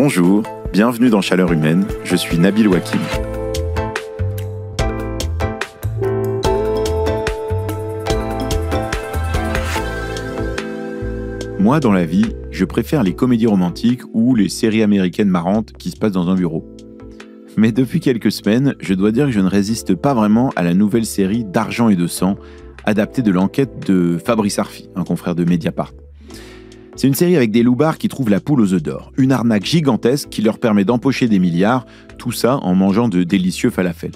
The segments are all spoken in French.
Bonjour, bienvenue dans Chaleur Humaine, je suis Nabil Wakim. Moi, dans la vie, je préfère les comédies romantiques ou les séries américaines marrantes qui se passent dans un bureau. Mais depuis quelques semaines, je dois dire que je ne résiste pas vraiment à la nouvelle série D'argent et de sang, adaptée de l'enquête de Fabrice Arfi, un confrère de Mediapart. C'est une série avec des loupards qui trouvent la poule aux œufs d'or, une arnaque gigantesque qui leur permet d'empocher des milliards, tout ça en mangeant de délicieux falafels.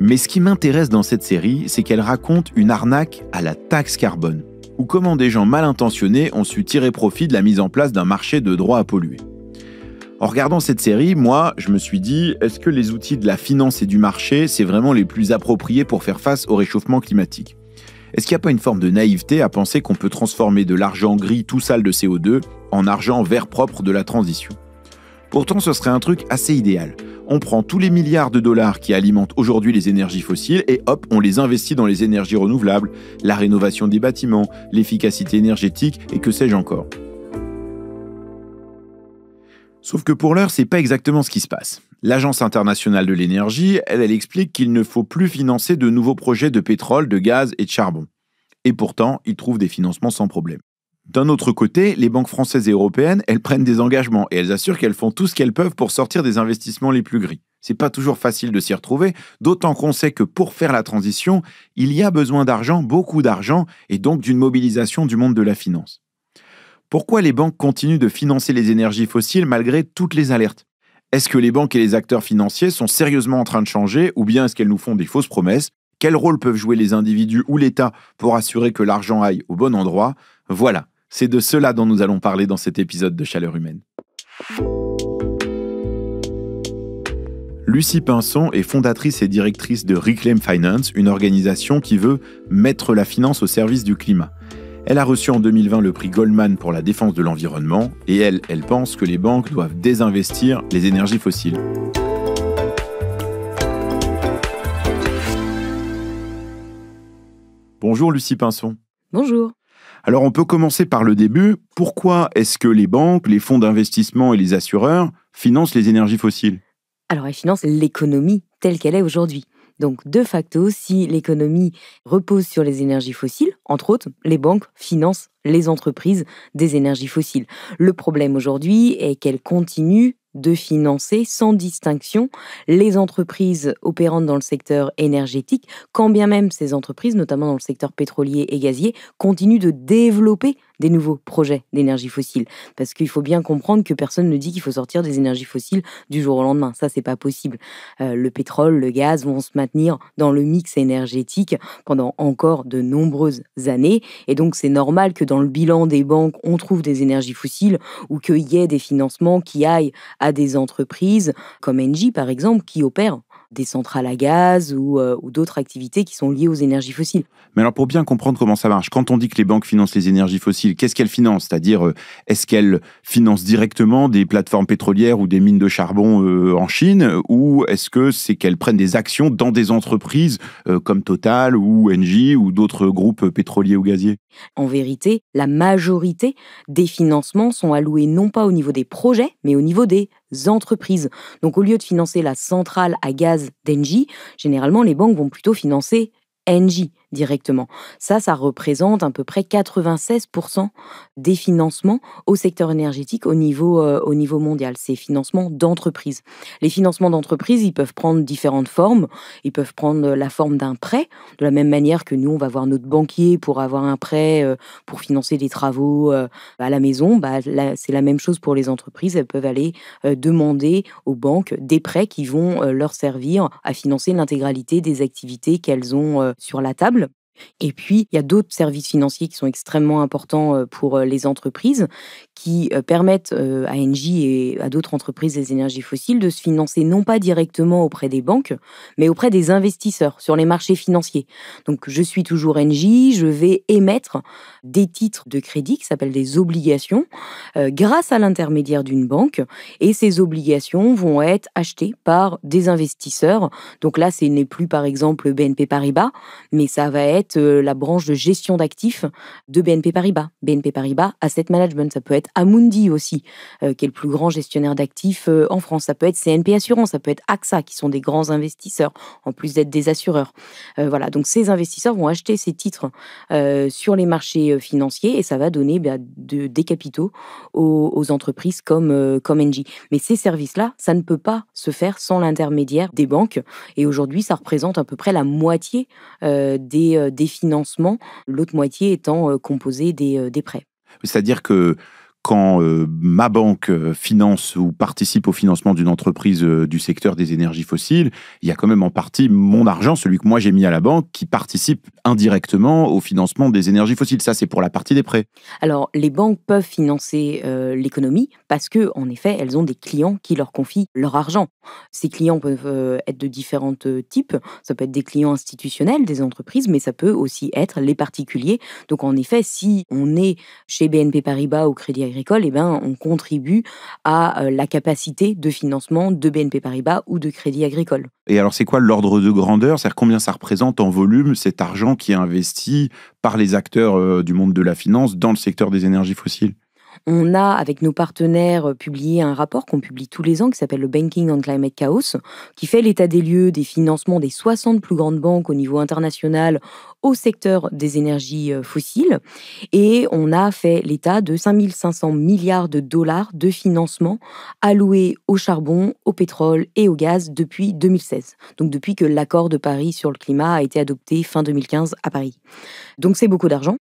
Mais ce qui m'intéresse dans cette série, c'est qu'elle raconte une arnaque à la taxe carbone, ou comment des gens mal intentionnés ont su tirer profit de la mise en place d'un marché de droits à polluer. En regardant cette série, moi, je me suis dit, est-ce que les outils de la finance et du marché, c'est vraiment les plus appropriés pour faire face au réchauffement climatique est-ce qu'il n'y a pas une forme de naïveté à penser qu'on peut transformer de l'argent gris tout sale de CO2 en argent vert propre de la transition Pourtant, ce serait un truc assez idéal. On prend tous les milliards de dollars qui alimentent aujourd'hui les énergies fossiles et hop, on les investit dans les énergies renouvelables, la rénovation des bâtiments, l'efficacité énergétique et que sais-je encore. Sauf que pour l'heure, c'est pas exactement ce qui se passe. L'Agence internationale de l'énergie, elle, explique qu'il ne faut plus financer de nouveaux projets de pétrole, de gaz et de charbon. Et pourtant, ils trouvent des financements sans problème. D'un autre côté, les banques françaises et européennes, elles prennent des engagements et elles assurent qu'elles font tout ce qu'elles peuvent pour sortir des investissements les plus gris. C'est pas toujours facile de s'y retrouver, d'autant qu'on sait que pour faire la transition, il y a besoin d'argent, beaucoup d'argent, et donc d'une mobilisation du monde de la finance. Pourquoi les banques continuent de financer les énergies fossiles malgré toutes les alertes est-ce que les banques et les acteurs financiers sont sérieusement en train de changer ou bien est-ce qu'elles nous font des fausses promesses Quel rôle peuvent jouer les individus ou l'État pour assurer que l'argent aille au bon endroit Voilà, c'est de cela dont nous allons parler dans cet épisode de Chaleur humaine. Lucie Pinson est fondatrice et directrice de Reclaim Finance, une organisation qui veut mettre la finance au service du climat. Elle a reçu en 2020 le prix Goldman pour la défense de l'environnement et elle, elle pense que les banques doivent désinvestir les énergies fossiles. Bonjour Lucie Pinson. Bonjour. Alors on peut commencer par le début. Pourquoi est-ce que les banques, les fonds d'investissement et les assureurs financent les énergies fossiles Alors elles financent l'économie telle qu'elle est aujourd'hui. Donc, de facto, si l'économie repose sur les énergies fossiles, entre autres, les banques financent les entreprises des énergies fossiles. Le problème aujourd'hui est qu'elles continuent de financer sans distinction les entreprises opérantes dans le secteur énergétique, quand bien même ces entreprises, notamment dans le secteur pétrolier et gazier, continuent de développer des nouveaux projets d'énergie fossile. Parce qu'il faut bien comprendre que personne ne dit qu'il faut sortir des énergies fossiles du jour au lendemain. Ça, c'est pas possible. Euh, le pétrole, le gaz vont se maintenir dans le mix énergétique pendant encore de nombreuses années. Et donc, c'est normal que dans le bilan des banques, on trouve des énergies fossiles ou qu'il y ait des financements qui aillent à des entreprises comme Engie, par exemple, qui opèrent des centrales à gaz euh, ou, d'autres activités qui sont liées aux énergies fossiles. Mais alors pour bien comprendre comment ça marche, quand on dit que les banques financent les énergies fossiles, qu'est-ce qu'elles financent C'est-à-dire, euh, est-ce qu'elles financent directement des plateformes pétrolières ou des mines de charbon euh, en Chine Ou est-ce que c'est qu'elles prennent des actions dans des entreprises comme Total ou Engie ou d'autres groupes pétroliers ou gaziers En vérité, la majorité des financements sont alloués non pas au niveau des projets, mais au niveau des entreprises. Donc au lieu de financer la centrale à gaz d'Engie, généralement les banques vont plutôt financer Engie directement. Ça, ça représente à peu près 96% des financements au secteur énergétique au niveau, euh, au niveau mondial. C'est financements d'entreprise. Les financements d'entreprise, ils peuvent prendre différentes formes. Ils peuvent prendre euh, la forme d'un prêt, de la même manière que nous, on va voir notre banquier pour avoir un prêt euh, pour financer des travaux à la maison. Bah, c'est la même chose pour les entreprises. Elles peuvent aller demander aux banques des prêts qui vont leur servir à financer l'intégralité des activités qu'elles ont sur la table. Et puis, il y a d'autres services financiers qui sont extrêmement importants euh, pour euh, les entreprises, qui euh, permettent euh, à Engie et à d'autres entreprises des énergies fossiles de se financer non pas directement auprès des banques, mais auprès des investisseurs sur les marchés financiers. Donc je suis toujours Engie, je vais émettre des titres de crédit qui s'appellent des obligations euh, grâce à l'intermédiaire d'une banque et ces obligations vont être achetées par des investisseurs. Donc là, ce n'est plus par exemple BNP Paribas, mais ça va être la branche de gestion d'actifs de BNP Paribas. BNP Paribas Asset Management, ça peut être Amundi aussi, euh, qui est le plus grand gestionnaire d'actifs euh, en France. Ça peut être CNP Assurance, ça peut être AXA, qui sont des grands investisseurs, en plus d'être des assureurs. Euh, voilà, donc ces investisseurs vont acheter ces titres sur les marchés financiers et ça va donner bah, des capitaux aux, entreprises comme, comme Engie. Mais ces services-là, ça ne peut pas se faire sans l'intermédiaire des banques. Et aujourd'hui, ça représente à peu près la moitié des, des financements, l'autre moitié étant composée des, des prêts. C'est-à-dire que quand euh, ma banque euh, finance ou participe au financement d'une entreprise euh, du secteur des énergies fossiles, il y a quand même en partie mon argent, celui que moi j'ai mis à la banque, qui participe indirectement au financement des énergies fossiles. Ça, c'est pour la partie des prêts. Alors, les banques peuvent financer l'économie parce que, en effet, elles ont des clients qui leur confient leur argent. Ces clients peuvent être de différents types. Ça peut être des clients institutionnels, des entreprises, mais ça peut aussi être les particuliers. Donc, en effet, si on est chez BNP Paribas ou Crédit agricole, eh ben, on contribue à euh, la capacité de financement de BNP Paribas ou de Crédit Agricole. Et alors, c'est quoi l'ordre de grandeur cest combien ça représente en volume cet argent qui est investi par les acteurs euh, du monde de la finance dans le secteur des énergies fossiles on a, avec nos partenaires, euh, publié un rapport qu'on publie tous les ans qui s'appelle le Banking on Climate Chaos, qui fait l'état des lieux des financements des 60 plus grandes banques au niveau international au secteur des énergies euh, fossiles. Et on a fait l'état de 5500 milliards de dollars de financement alloués au charbon, au pétrole et au gaz depuis 2016. Donc depuis que l'accord de Paris sur le climat a été adopté fin 2015 à Paris. Donc c'est beaucoup d'argent.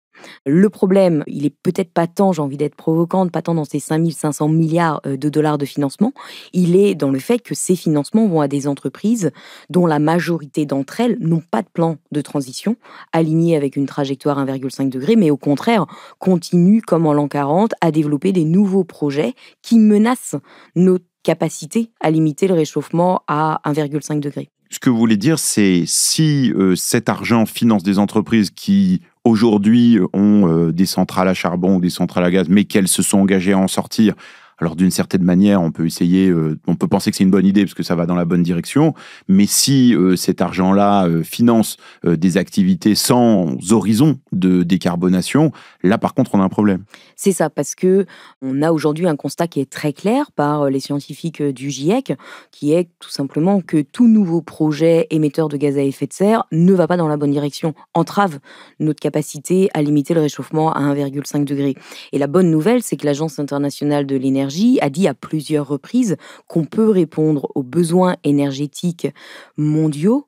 Le problème, il est peut-être pas tant, j'ai envie d'être provocante, pas tant dans ces 5500 milliards euh, de dollars de financement, il est dans le fait que ces financements vont à des entreprises dont la majorité d'entre elles n'ont pas de plan de transition aligné avec une trajectoire 1,5 degré, mais au contraire continuent, comme en l'an 40, à développer des nouveaux projets qui menacent nos capacités à limiter le réchauffement à 1,5 degré. Ce que vous voulez dire, c'est si euh, cet argent finance des entreprises qui aujourd'hui euh, ont euh, des centrales à charbon ou des centrales à gaz, mais qu'elles se sont engagées à en sortir alors d'une certaine manière, on peut essayer, euh, on peut penser que c'est une bonne idée parce que ça va dans la bonne direction, mais si euh, cet argent-là euh, finance des activités sans horizon de décarbonation, là par contre on a un problème. C'est ça, parce que on a aujourd'hui un constat qui est très clair par les scientifiques du GIEC, qui est tout simplement que tout nouveau projet émetteur de gaz à effet de serre ne va pas dans la bonne direction, entrave notre capacité à limiter le réchauffement à 1,5 degré. Et la bonne nouvelle, c'est que l'Agence internationale de l'énergie a dit à plusieurs reprises qu'on peut répondre aux besoins énergétiques mondiaux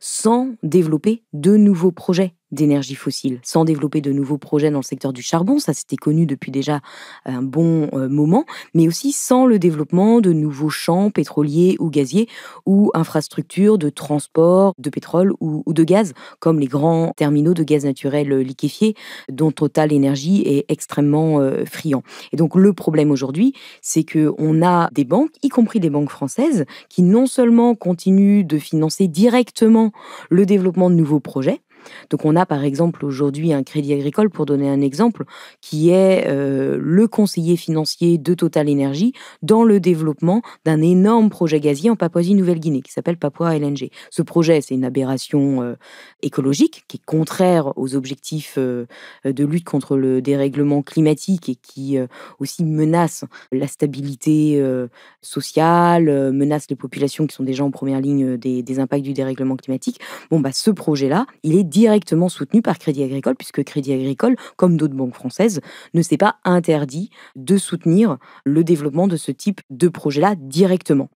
sans développer de nouveaux projets d'énergie fossile, sans développer de nouveaux projets dans le secteur du charbon, ça c'était connu depuis déjà un bon euh, moment, mais aussi sans le développement de nouveaux champs pétroliers ou gaziers ou infrastructures de transport de pétrole ou, de gaz, comme les grands terminaux de gaz naturel euh, liquéfié dont Total Energy est extrêmement euh, friand. Et donc le problème aujourd'hui, c'est que on a des banques, y compris des banques françaises, qui non seulement continuent de financer directement le développement de nouveaux projets, donc on a par exemple aujourd'hui un crédit agricole, pour donner un exemple, qui est euh, le conseiller financier de Total Energy dans le développement d'un énorme projet gazier en Papouasie-Nouvelle-Guinée qui s'appelle Papua LNG. Ce projet, c'est une aberration euh, écologique qui est contraire aux objectifs euh, de lutte contre le dérèglement climatique et qui aussi menace la stabilité sociale, menace les populations qui sont déjà en première ligne des, des impacts du dérèglement climatique. Bon, bah, ce projet-là, il est directement soutenu par Crédit Agricole, puisque Crédit Agricole, comme d'autres banques françaises, ne s'est pas interdit de soutenir le développement de ce type de projet-là directement.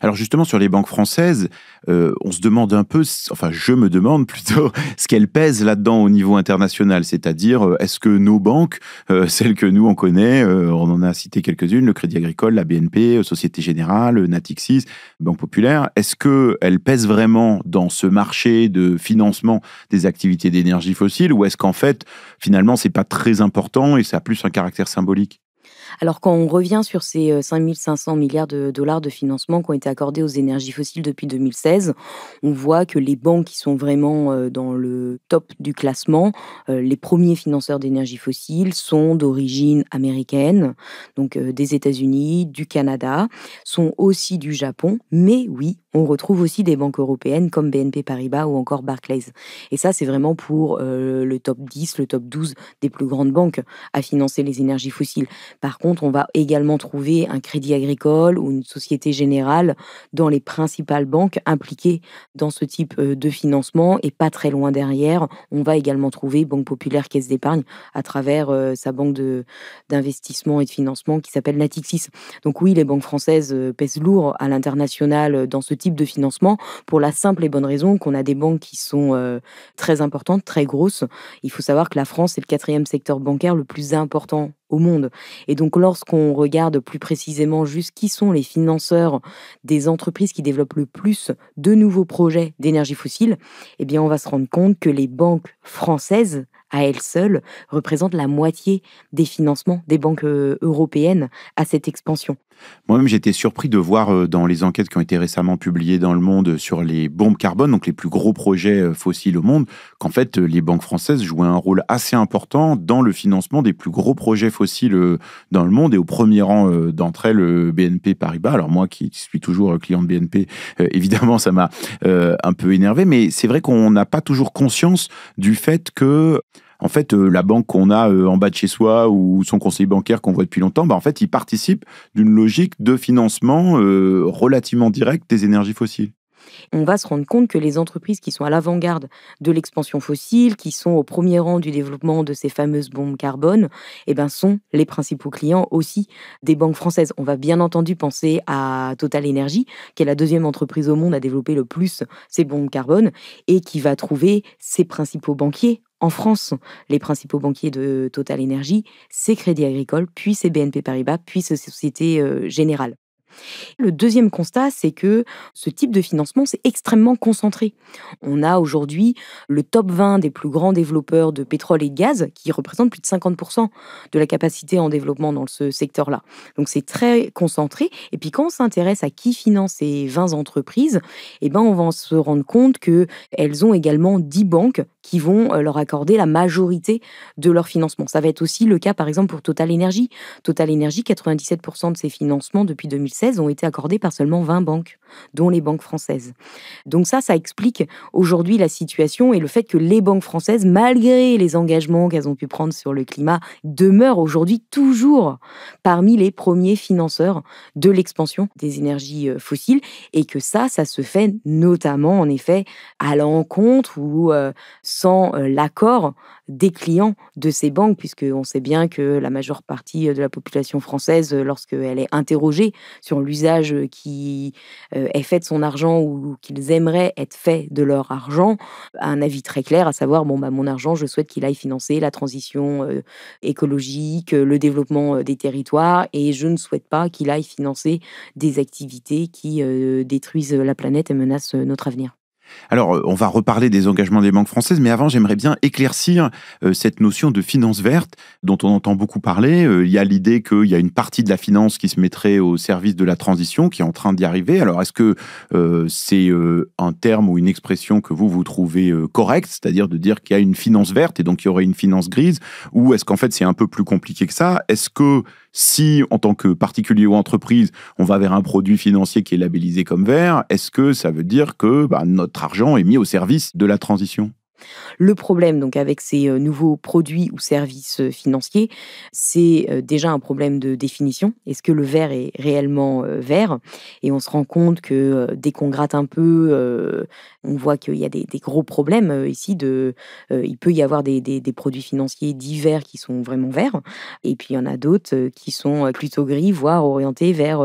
Alors justement, sur les banques françaises, euh, on se demande un peu, enfin je me demande plutôt, ce qu'elles pèsent là-dedans au niveau international. C'est-à-dire, euh, est-ce que nos banques, euh, celles que nous on connaît, on en a cité quelques-unes, le Crédit Agricole, la BNP, Société Générale, Natixis, Banque Populaire, est-ce qu'elles pèsent vraiment dans ce marché de financement des activités d'énergie fossile ou est-ce qu'en fait, finalement, c'est pas très important et ça a plus un caractère symbolique alors quand on revient sur ces 5500 euh, milliards de dollars de financement qui ont été accordés aux énergies fossiles depuis 2016, on voit que les banques qui sont vraiment euh, dans le top du classement, euh, les premiers financeurs d'énergie fossile sont d'origine américaine, donc des États-Unis, du Canada, sont aussi du Japon, mais oui, on retrouve aussi des banques européennes comme BNP Paribas ou encore Barclays. Et ça, c'est vraiment pour euh, le top 10, le top 12 des plus grandes banques à financer les énergies fossiles. Par contre, on va également trouver un crédit agricole ou une société générale dans les principales banques impliquées dans ce type euh, de financement. Et pas très loin derrière, on va également trouver Banque Populaire Caisse d'épargne à travers euh, sa banque d'investissement et de financement qui s'appelle Natixis. Donc oui, les banques françaises pèsent lourd à l'international dans ce type de financement pour la simple et bonne raison qu'on a des banques qui sont euh, très importantes, très grosses. Il faut savoir que la France est le quatrième secteur bancaire le plus important au monde. Et donc lorsqu'on regarde plus précisément juste qui sont les financeurs des entreprises qui développent le plus de nouveaux projets d'énergie fossile, eh bien on va se rendre compte que les banques françaises à elles seules représentent la moitié des financements des banques euh, européennes à cette expansion. Moi-même, j'étais surpris de voir euh, dans les enquêtes qui ont été récemment publiées dans le monde sur les bombes carbone, donc les plus gros projets euh, fossiles au monde, qu'en fait, euh, les banques françaises jouaient un rôle assez important dans le financement des plus gros projets fossiles dans le monde et au premier rang d'entre elles, BNP Paribas. Alors moi, qui suis toujours client de BNP, évidemment, ça m'a un peu énervé, mais c'est vrai qu'on n'a pas toujours conscience du fait que en fait, euh, la banque qu'on a euh, en bas de chez soi ou son conseiller bancaire qu'on voit depuis longtemps, bah, en fait, il participe d'une logique de financement euh, relativement direct des énergies fossiles. On va se rendre compte que les entreprises qui sont à l'avant-garde de l'expansion fossile, qui sont au premier rang du développement de ces fameuses bombes carbone, eh ben sont les principaux clients aussi des banques françaises. On va bien entendu penser à Total Energy, qui est la deuxième entreprise au monde à développer le plus ces bombes carbone et qui va trouver ses principaux banquiers en France, les principaux banquiers de Total Energy, c'est Crédit Agricole, puis c'est BNP Paribas, puis c'est Société euh, Générale. Le deuxième constat, c'est que ce type de financement, c'est extrêmement concentré. On a aujourd'hui le top 20 des plus grands développeurs de pétrole et de gaz, qui représentent plus de 50% de la capacité en développement dans ce secteur-là. Donc c'est très concentré. Et puis quand on s'intéresse à qui finance ces 20 entreprises, eh ben on va se rendre compte qu'elles ont également 10 banques qui vont euh, leur accorder la majorité de leur financement. Ça va être aussi le cas par exemple pour Total Energy. Total Energy, 97% de ses financements depuis 2016 ont été accordées par seulement 20 banques dont les banques françaises. Donc ça, ça explique aujourd'hui la situation et le fait que les banques françaises, malgré les engagements qu'elles ont pu prendre sur le climat, demeurent aujourd'hui toujours parmi les premiers financeurs de l'expansion des énergies euh, fossiles et que ça, ça se fait notamment en effet à l'encontre ou euh, sans euh, l'accord des clients de ces banques, puisqu'on sait bien que la majeure partie de la population française, lorsqu'elle est interrogée sur l'usage qui est euh, fait de son argent ou qu'ils aimeraient être faits de leur argent, un avis très clair, à savoir, bon, bah, mon argent, je souhaite qu'il aille financer la transition euh, écologique, euh, le développement des territoires, et je ne souhaite pas qu'il aille financer des activités qui détruisent la planète et menacent notre avenir. Alors, euh, on va reparler des engagements des banques françaises, mais avant, j'aimerais bien éclaircir euh, cette notion de finance verte dont on entend beaucoup parler. Euh, il y a l'idée qu'il y a une partie de la finance qui se mettrait au service de la transition, qui est en train d'y arriver. Alors, est-ce que c'est un terme ou une expression que vous, vous trouvez correcte, c'est-à-dire de dire qu'il y a une finance verte et donc il y aurait une finance grise, ou est-ce qu'en fait c'est un peu plus compliqué que ça Est-ce que si, en tant que particulier ou entreprise, on va vers un produit financier qui est labellisé comme vert, est-ce que ça veut dire que bah, notre argent est mis au service de la transition le problème donc avec ces euh, nouveaux produits ou services euh, financiers, c'est euh, déjà un problème de définition. Est-ce que le vert est réellement vert Et on se rend compte que dès qu'on gratte un peu, on voit qu'il y a des, gros problèmes euh, ici. Euh, il peut y avoir des, produits financiers divers qui sont vraiment verts, et puis il y en a d'autres euh, qui sont plutôt gris, voire orientés vers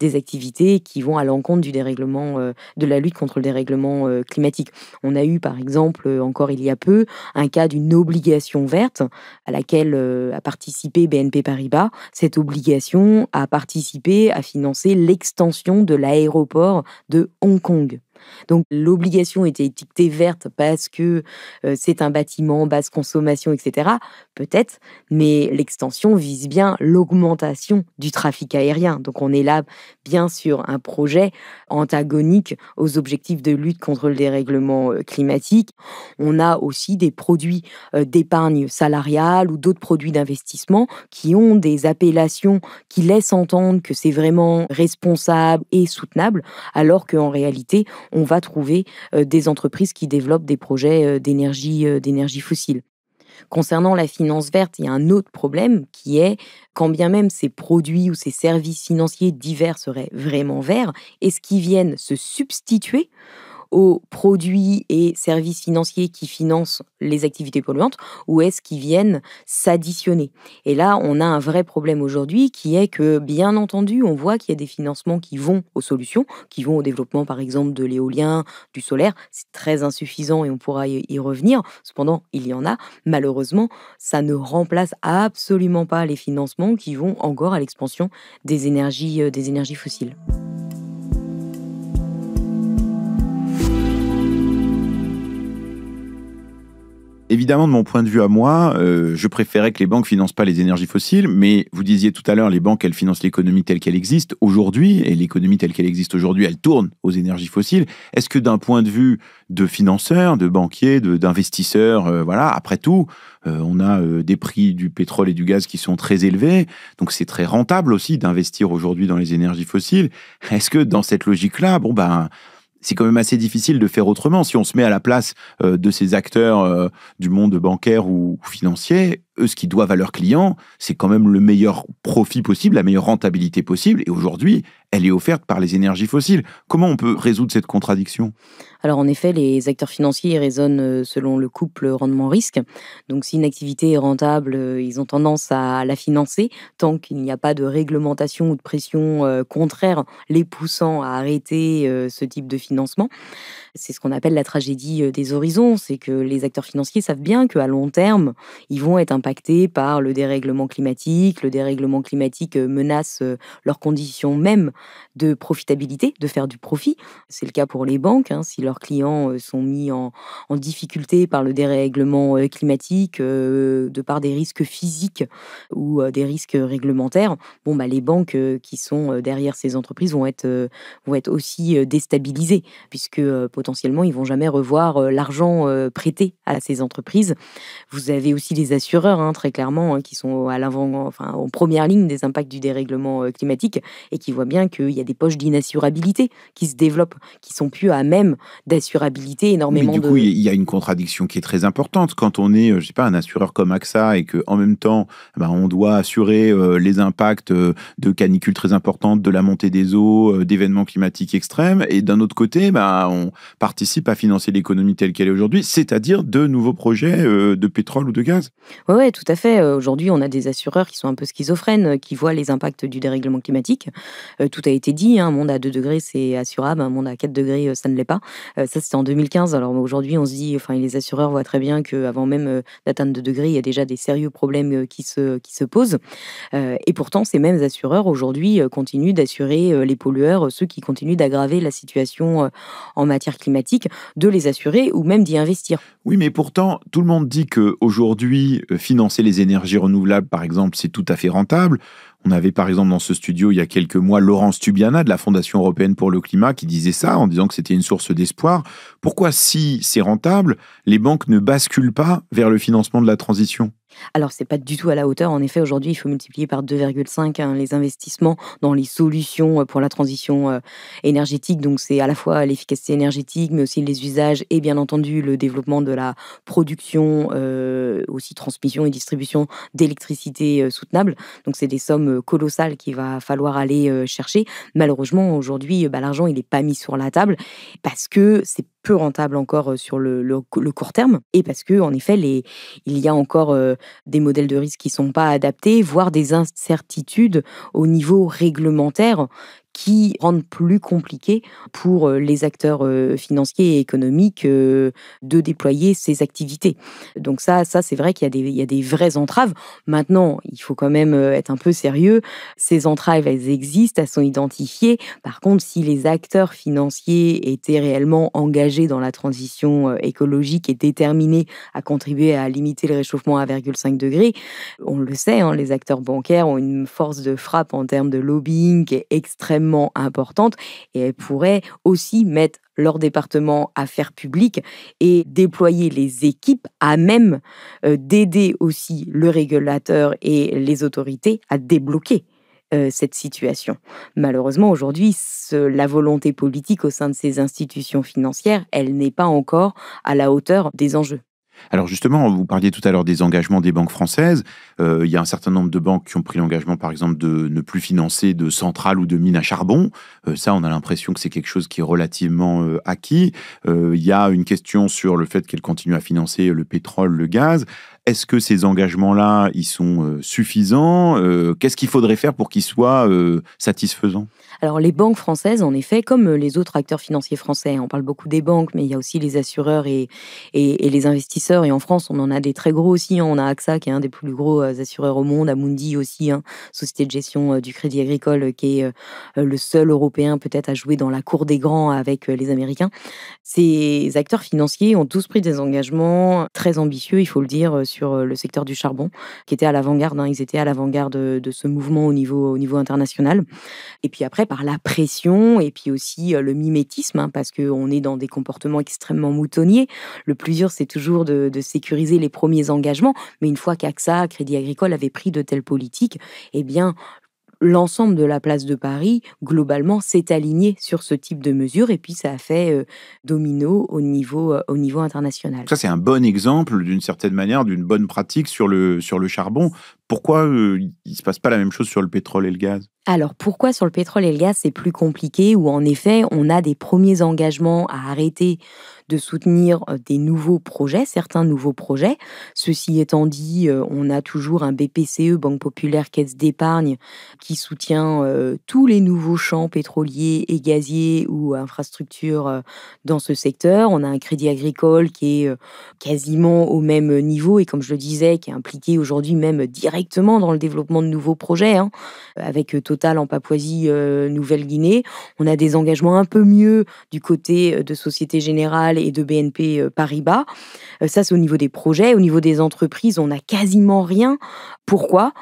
des activités qui vont à l'encontre du dérèglement, de la lutte contre le dérèglement climatique. On a eu par exemple encore il y a peu un cas d'une obligation verte à laquelle a participé BNP Paribas. Cette obligation a participé à financer l'extension de l'aéroport de Hong Kong. Donc l'obligation était étiquetée verte parce que c'est un bâtiment basse consommation, etc. Peut-être, mais l'extension vise bien l'augmentation du trafic aérien. Donc on est là bien sûr, un projet antagonique aux objectifs de lutte contre le dérèglement climatique. On a aussi des produits d'épargne salariale ou d'autres produits d'investissement qui ont des appellations qui laissent entendre que c'est vraiment responsable et soutenable, alors qu'en réalité, on va trouver euh, des entreprises qui développent des projets euh, d'énergie, euh, d'énergie fossile. Concernant la finance verte, il y a un autre problème qui est, quand bien même ces produits ou ces services financiers divers seraient vraiment verts, est-ce qu'ils viennent se substituer aux produits et services financiers qui financent les activités polluantes ou est-ce qu'ils viennent s'additionner Et là, on a un vrai problème aujourd'hui qui est que, bien entendu, on voit qu'il y a des financements qui vont aux solutions, qui vont au développement par exemple de l'éolien, du solaire. C'est très insuffisant et on pourra y revenir. Cependant, il y en a. Malheureusement, ça ne remplace absolument pas les financements qui vont encore à l'expansion des énergies, euh, des énergies fossiles. évidemment, de mon point de vue à moi, euh, je préférais que les banques financent pas les énergies fossiles, mais vous disiez tout à l'heure, les banques, elles financent l'économie telle qu'elle existe aujourd'hui, et l'économie telle qu'elle existe aujourd'hui, elle tourne aux énergies fossiles. Est-ce que d'un point de vue de financeurs, de banquiers, d'investisseurs, euh, voilà, après tout, euh, on a des prix du pétrole et du gaz qui sont très élevés, donc c'est très rentable aussi d'investir aujourd'hui dans les énergies fossiles. Est-ce que dans cette logique-là, bon ben, c'est quand même assez difficile de faire autrement. Si on se met à la place euh, de ces acteurs euh, du monde bancaire ou financier, eux, ce qu'ils doivent à leurs clients, c'est quand même le meilleur profit possible, la meilleure rentabilité possible. Et aujourd'hui, elle est offerte par les énergies fossiles. Comment on peut résoudre cette contradiction Alors en effet, les acteurs financiers raisonnent euh, selon le couple rendement-risque. Donc si une activité est rentable, euh, ils ont tendance à la financer tant qu'il n'y a pas de réglementation ou de pression euh, contraire les poussant à arrêter ce type de financement. C'est ce qu'on appelle la tragédie des horizons, c'est que les acteurs financiers savent bien qu'à long terme, ils vont être un impactés par le dérèglement climatique. Le dérèglement climatique euh, menace euh, leurs conditions même de profitabilité, de faire du profit. C'est le cas pour les banques. Hein. si leurs clients euh, sont mis en, difficulté par le dérèglement climatique, de par des risques physiques ou des risques réglementaires, bon, bah, les banques qui sont derrière ces entreprises vont être, vont être aussi déstabilisées, puisque potentiellement, ils vont jamais revoir l'argent prêté à ces entreprises. Vous avez aussi les assureurs Hein, très clairement, hein, qui sont à l'avant, enfin, en première ligne des impacts du dérèglement euh, climatique et qui voient bien qu'il y a des poches d'inassurabilité qui se développent, qui sont plus à même d'assurabilité énormément. Mais du coup, il y a une contradiction qui est très importante quand on est, euh, je sais pas, un assureur comme AXA et que en même temps, eh ben, on doit assurer euh, les impacts de canicules très importantes, de la montée des eaux, d'événements climatiques extrêmes, et d'un autre côté, bah, on participe à financer l'économie telle qu'elle est aujourd'hui, c'est-à-dire de nouveaux projets de pétrole ou de gaz. Oui, tout à fait. Euh, aujourd'hui, on a des assureurs qui sont un peu schizophrènes, euh, qui voient les impacts du dérèglement climatique. Euh, tout a été dit, un hein, monde à 2 degrés, c'est assurable, un monde à 4 degrés, ça ne l'est pas. ça, c'était en 2015. Alors aujourd'hui, on se dit, enfin, les assureurs voient très bien qu'avant même d'atteindre 2 degrés, il y a déjà des sérieux problèmes qui se, qui se posent. et pourtant, ces mêmes assureurs, aujourd'hui, continuent d'assurer les pollueurs, ceux qui continuent d'aggraver la situation en matière climatique, de les assurer ou même d'y investir. Oui, mais pourtant, tout le monde dit qu'aujourd'hui, financer les énergies renouvelables, par exemple, c'est tout à fait rentable. On avait par exemple dans ce studio il y a quelques mois Laurence Tubiana de la Fondation européenne pour le climat qui disait ça en disant que c'était une source d'espoir. Pourquoi si c'est rentable, les banques ne basculent pas vers le financement de la transition alors, c'est pas du tout à la hauteur. En effet, aujourd'hui, il faut multiplier par 2,5 hein, les investissements dans les solutions euh, pour la transition euh, énergétique. Donc, c'est à la fois l'efficacité énergétique, mais aussi les usages et bien entendu le développement de la production, euh, aussi transmission et distribution d'électricité soutenable. Donc, c'est des sommes colossales qu'il va falloir aller chercher. Malheureusement, aujourd'hui, bah, l'argent, il n'est pas mis sur la table parce que c'est peu rentable encore sur le, court terme et parce que en effet il y a encore des modèles de risque qui ne sont pas adaptés, voire des incertitudes au niveau réglementaire qui rendent plus compliqué pour euh, les acteurs euh, financiers et économiques euh, de déployer ces activités. Donc ça, ça c'est vrai qu'il y, a des vraies entraves. Maintenant, il faut quand même être un peu sérieux. Ces entraves, elles existent, elles sont identifiées. Par contre, si les acteurs financiers étaient réellement engagés dans la transition écologique et déterminés à contribuer à limiter le réchauffement à 1,5 degré, on le sait, hein, les acteurs bancaires ont une force de frappe en termes de lobbying qui est extrêmement importante et elles pourraient aussi mettre leur département faire public et déployer les équipes à même euh, d'aider aussi le régulateur et les autorités à débloquer euh, cette situation. Malheureusement, aujourd'hui, la volonté politique au sein de ces institutions financières, elle n'est pas encore à la hauteur des enjeux. Alors justement, vous parliez tout à l'heure des engagements des banques françaises. Euh, il y a un certain nombre de banques qui ont pris l'engagement, par exemple, de ne plus financer de centrales ou de mines à charbon. Euh, ça, on a l'impression que c'est quelque chose qui est relativement euh, acquis. il y a une question sur le fait qu'elles continuent à financer le pétrole, le gaz. Est-ce que ces engagements-là, ils sont euh, suffisants euh, Qu'est-ce qu'il faudrait faire pour qu'ils soient euh, satisfaisants alors les banques françaises, en effet, comme les autres acteurs financiers français, on parle beaucoup des banques, mais il y a aussi les assureurs et, les investisseurs. Et en France, on en a des très gros aussi. Hein. On a AXA, qui est un des plus gros assureurs au monde, Amundi aussi, hein, société de gestion du crédit agricole, qui est le seul Européen peut-être à jouer dans la cour des grands avec les Américains. Ces acteurs financiers ont tous pris des engagements très ambitieux, il faut le dire, sur euh, le secteur du charbon, qui était à l'avant-garde. Hein. Ils étaient à l'avant-garde de, ce mouvement au niveau, au niveau international. Et puis après, par la pression et puis aussi euh, le mimétisme, hein, parce qu'on est dans des comportements extrêmement moutonniers. Le plus dur, c'est toujours de, de, sécuriser les premiers engagements. Mais une fois qu'AXA, Crédit Agricole, avait pris de telles politiques, eh bien, l'ensemble de la place de Paris, globalement, s'est aligné sur ce type de mesure et puis ça a fait euh, domino au niveau, euh, au niveau international. Ça, c'est un bon exemple, d'une certaine manière, d'une bonne pratique sur le, sur le charbon, pourquoi euh, il ne se passe pas la même chose sur le pétrole et le gaz alors pourquoi sur le pétrole et le gaz c'est plus compliqué où en effet on a des premiers engagements à arrêter de soutenir euh, des nouveaux projets, certains nouveaux projets. Ceci étant dit, euh, on a toujours un BPCE, Banque Populaire Caisse d'Épargne, qui soutient tous les nouveaux champs pétroliers et gaziers ou infrastructures dans ce secteur. On a un crédit agricole qui est quasiment au même niveau et comme je le disais, qui est impliqué aujourd'hui même directement directement dans le développement de nouveaux projets. Hein. Avec euh, Total en Papouasie-Nouvelle-Guinée, euh, on a des engagements un peu mieux du côté euh, de Société Générale et de BNP Paribas. Ça, c'est au niveau des projets. Au niveau des entreprises, on n'a quasiment rien. Pourquoi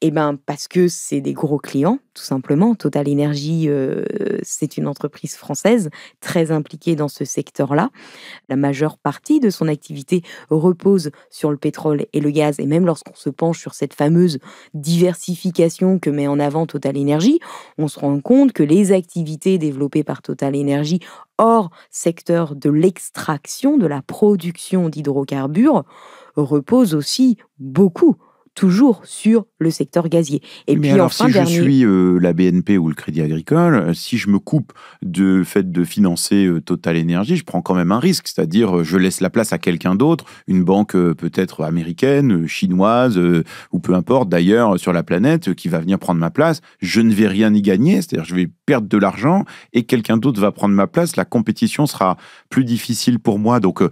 eh ben, parce que c'est des gros clients, tout simplement. Total Energy, euh, c'est une entreprise française très impliquée dans ce secteur-là. La majeure partie de son activité repose sur le pétrole et le gaz. Et même lorsqu'on se penche sur cette fameuse diversification que met en avant Total Energy, on se rend compte que les activités développées par Total Energy hors secteur de l'extraction, de la production d'hydrocarbures, reposent aussi beaucoup toujours sur le secteur gazier. Et puis enfin, si je suis euh, la BNP ou le Crédit Agricole, euh, si je me coupe du fait de financer euh, Total Energy, je prends quand même un risque, c'est-à-dire je laisse la place à quelqu'un d'autre, une banque peut-être américaine, chinoise ou peu importe d'ailleurs sur la planète qui va venir prendre ma place. Je ne vais rien y gagner, c'est-à-dire je vais perdre de l'argent et quelqu'un d'autre va prendre ma place. La compétition sera plus difficile pour moi. Donc,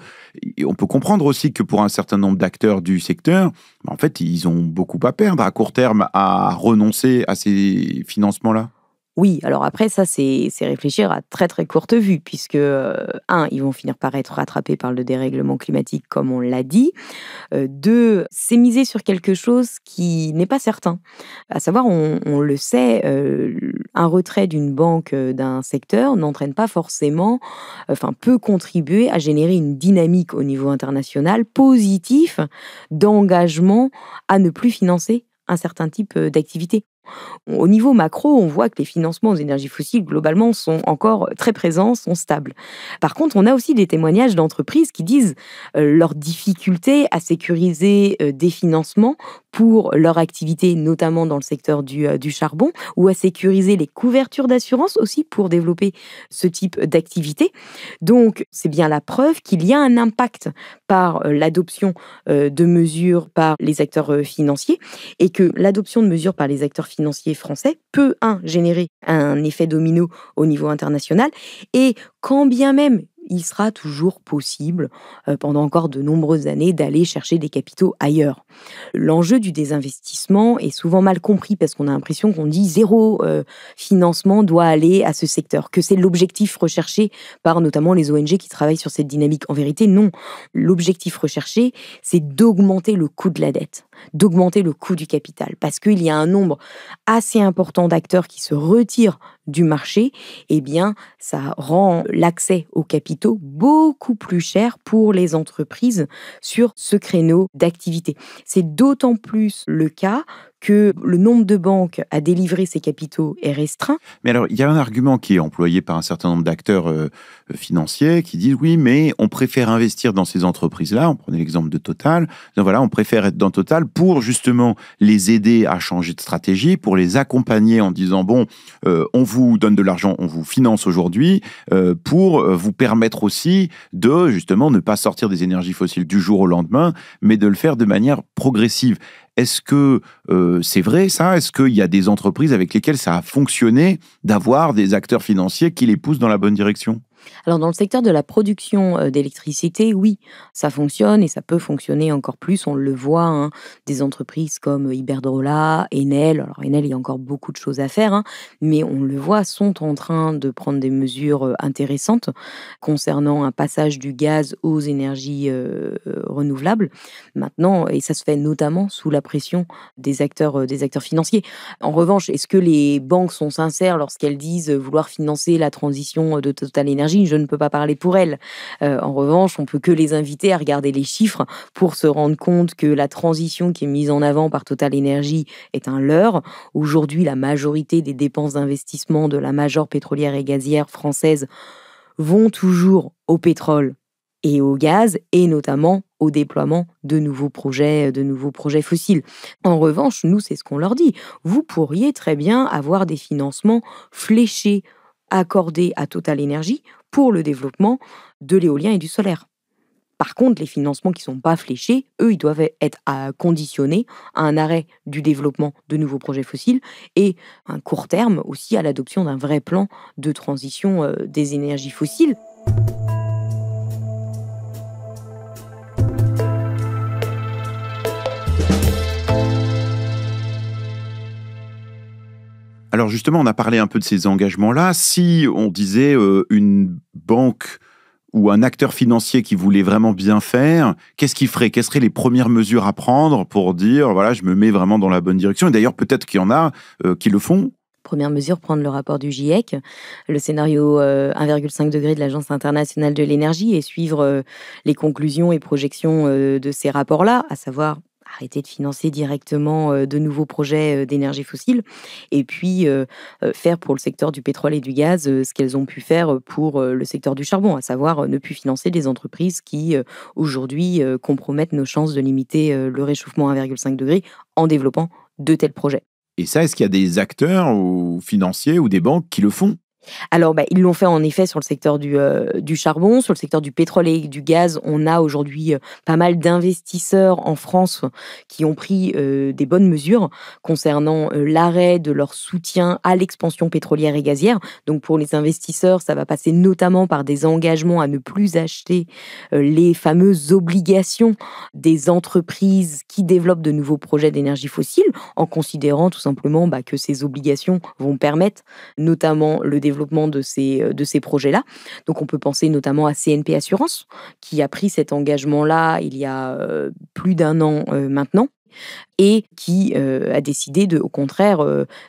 on peut comprendre aussi que pour un certain nombre d'acteurs du secteur, bah, en fait, ils ont beaucoup à perdre à court terme à renoncer à ces financements-là oui, alors après, ça, c'est réfléchir à très très courte vue, puisque, euh, un, ils vont finir par être rattrapés par le dérèglement climatique, comme on l'a dit. Euh, deux, c'est miser sur quelque chose qui n'est pas certain. À savoir, on, le sait, euh, un retrait d'une banque d'un secteur n'entraîne pas forcément, enfin, peut contribuer à générer une dynamique au niveau international positif d'engagement à ne plus financer un certain type d'activité. Au niveau macro, on voit que les financements aux énergies fossiles, globalement, sont encore très présents, sont stables. Par contre, on a aussi des témoignages d'entreprises qui disent euh, leur difficulté à sécuriser euh, des financements pour leur activité, notamment dans le secteur euh, du, charbon, ou à sécuriser les couvertures d'assurance aussi pour développer ce type d'activité. Donc, c'est bien la preuve qu'il y a un impact par l'adoption de mesures par les acteurs financiers et que l'adoption de mesures par les acteurs financiers financier français peut, un, générer un effet domino au niveau international, et quand bien même il sera toujours possible, euh, pendant encore de nombreuses années, d'aller chercher des capitaux ailleurs. L'enjeu du désinvestissement est souvent mal compris parce qu'on a l'impression qu'on dit zéro euh, financement doit aller à ce secteur, que c'est l'objectif recherché par notamment les ONG qui travaillent sur cette dynamique. En vérité, non. L'objectif recherché, c'est d'augmenter le coût de la dette, d'augmenter le coût du capital, parce qu'il y a un nombre assez important d'acteurs qui se retirent du marché, eh bien, ça rend l'accès aux capitaux beaucoup plus cher pour les entreprises sur ce créneau d'activité. C'est d'autant plus le cas que le nombre de banques à délivrer ces capitaux est restreint. Mais alors, il y a un argument qui est employé par un certain nombre d'acteurs euh, euh, financiers qui disent oui, mais on préfère investir dans ces entreprises-là. On prenait l'exemple de Total. Donc voilà, on préfère être dans Total pour justement les aider à changer de stratégie, pour les accompagner en disant bon, euh, on vous donne de l'argent, on vous finance aujourd'hui pour vous permettre aussi de justement ne pas sortir des énergies fossiles du jour au lendemain, mais de le faire de manière progressive. Est-ce que euh, c'est vrai ça Est-ce qu'il y a des entreprises avec lesquelles ça a fonctionné d'avoir des acteurs financiers qui les poussent dans la bonne direction alors dans le secteur de la production euh, d'électricité, oui, ça fonctionne et ça peut fonctionner encore plus. On le voit, hein, des entreprises comme Iberdrola, Enel, alors Enel, il y a encore beaucoup de choses à faire, hein, mais on le voit, sont en train de prendre des mesures euh, intéressantes concernant un passage du gaz aux énergies euh, renouvelables. Maintenant, et ça se fait notamment sous la pression des acteurs, des acteurs financiers. En revanche, est-ce que les banques sont sincères lorsqu'elles disent vouloir financer la transition de Total Energy je ne peux pas parler pour elle. Euh, en revanche, on peut que les inviter à regarder les chiffres pour se rendre compte que la transition qui est mise en avant par Total Energy est un leurre. Aujourd'hui, la majorité des dépenses d'investissement de la major pétrolière et gazière française vont toujours au pétrole et au gaz, et notamment au déploiement de nouveaux projets, de nouveaux projets fossiles. En revanche, nous, c'est ce qu'on leur dit. Vous pourriez très bien avoir des financements fléchés accordés à Total Energy pour le développement de l'éolien et du solaire. Par contre, les financements qui ne sont pas fléchés, eux, ils doivent être euh, conditionnés à un arrêt du développement de nouveaux projets fossiles et, à un court terme, aussi à l'adoption d'un vrai plan de transition euh, des énergies fossiles. Alors justement, on a parlé un peu de ces engagements-là. Si on disait euh, une banque ou un acteur financier qui voulait vraiment bien faire, qu'est-ce qu'il ferait Quelles seraient les premières mesures à prendre pour dire, voilà, je me mets vraiment dans la bonne direction Et d'ailleurs, peut-être qu'il y en a euh, qui le font. Première mesure, prendre le rapport du GIEC, le scénario 1,5 euh, degré de l'Agence internationale de l'énergie et suivre les conclusions et projections de ces rapports-là, à savoir arrêter de financer directement euh, de nouveaux projets euh, d'énergie fossile, et puis euh, faire pour le secteur du pétrole et du gaz ce qu'elles ont pu faire pour le secteur du charbon, à savoir ne plus financer des entreprises qui aujourd'hui compromettent nos chances de limiter le réchauffement à 1,5 degré en développant de tels projets. Et ça, est-ce qu'il y a des acteurs ou financiers ou des banques qui le font alors, bah, ils l'ont fait en effet sur le secteur euh, du, charbon, sur le secteur du pétrole et du gaz. On a aujourd'hui euh, pas mal d'investisseurs en France qui ont pris euh, des bonnes mesures concernant l'arrêt de leur soutien à l'expansion pétrolière et gazière. Donc, pour les investisseurs, ça va passer notamment par des engagements à ne plus acheter les fameuses obligations des entreprises qui développent de nouveaux projets d'énergie fossile, en considérant tout simplement bah, que ces obligations vont permettre notamment le développement de ces, euh, de ces projets-là. Donc on peut penser notamment à CNP Assurance, qui a pris cet engagement-là il y a euh, plus d'un an euh, maintenant et qui a décidé de, au contraire,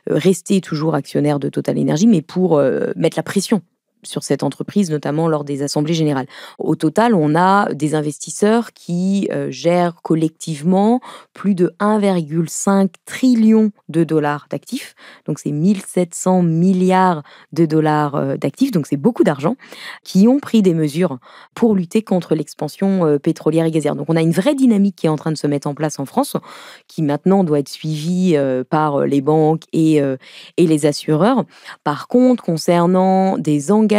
rester toujours actionnaire de Total Energy, mais pour mettre la pression sur cette entreprise, notamment lors des assemblées générales. Au total, on a des investisseurs qui euh, gèrent collectivement plus de 1,5 trillion de dollars d'actifs. Donc c'est 1700 milliards de dollars euh, d'actifs, donc c'est beaucoup d'argent, qui ont pris des mesures pour lutter contre l'expansion euh, pétrolière et gazière. Donc on a une vraie dynamique qui est en train de se mettre en place en France, qui maintenant doit être suivie par les banques et, et les assureurs. Par contre, concernant des engagements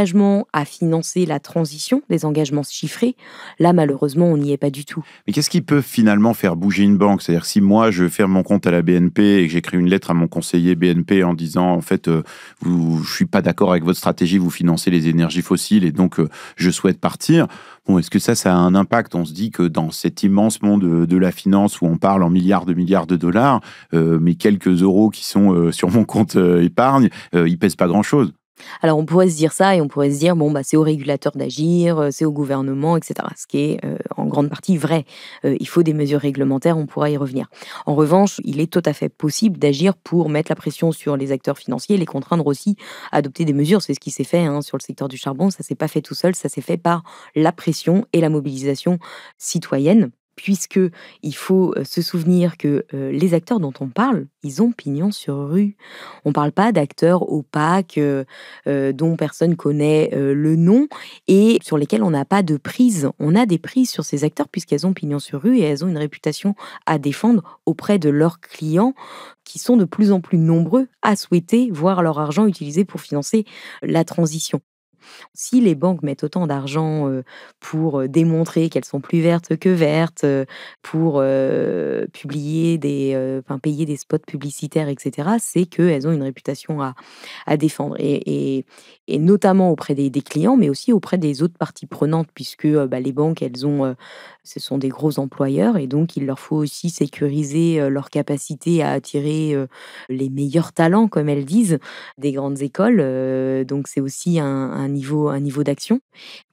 à financer la transition, des engagements chiffrés. Là, malheureusement, on n'y est pas du tout. Mais qu'est-ce qui peut finalement faire bouger une banque C'est-à-dire si moi, je ferme mon compte à la BNP et que j'écris une lettre à mon conseiller BNP en disant, en fait, euh, vous, je ne suis pas d'accord avec votre stratégie, vous financez les énergies fossiles et donc euh, je souhaite partir. Bon, est-ce que ça, ça a un impact On se dit que dans cet immense monde euh, de la finance où on parle en milliards de milliards de dollars, mes quelques euros qui sont sur mon compte épargne, ils pèsent pas grand-chose. Alors on pourrait se dire ça et on pourrait se dire, bon, bah, c'est au régulateur d'agir, euh, c'est au gouvernement, etc. Ce qui est euh, en grande partie vrai. Euh, il faut des mesures réglementaires, on pourra y revenir. En revanche, il est tout à fait possible d'agir pour mettre la pression sur les acteurs financiers, les contraindre aussi à adopter des mesures. C'est ce qui s'est fait hein, sur le secteur du charbon. Ça s'est pas fait tout seul, ça s'est fait par la pression et la mobilisation citoyenne puisque il faut se souvenir que les acteurs dont on parle, ils ont pignon sur rue. On ne parle pas d'acteurs opaques dont personne connaît le nom et sur lesquels on n'a pas de prise. On a des prises sur ces acteurs puisqu'elles ont pignon sur rue et elles ont une réputation à défendre auprès de leurs clients qui sont de plus en plus nombreux à souhaiter voir leur argent utilisé pour financer la transition. Si les banques mettent autant d'argent pour démontrer qu'elles sont plus vertes que vertes, pour publier des, enfin, payer des spots publicitaires, etc., c'est qu'elles ont une réputation à, défendre. Et, notamment auprès des, clients, mais aussi auprès des autres parties prenantes, puisque bah, les banques, elles ont, ce sont des gros employeurs, et donc il leur faut aussi sécuriser leur capacité à attirer les meilleurs talents, comme elles disent, des grandes écoles. donc c'est aussi un niveau, un niveau d'action.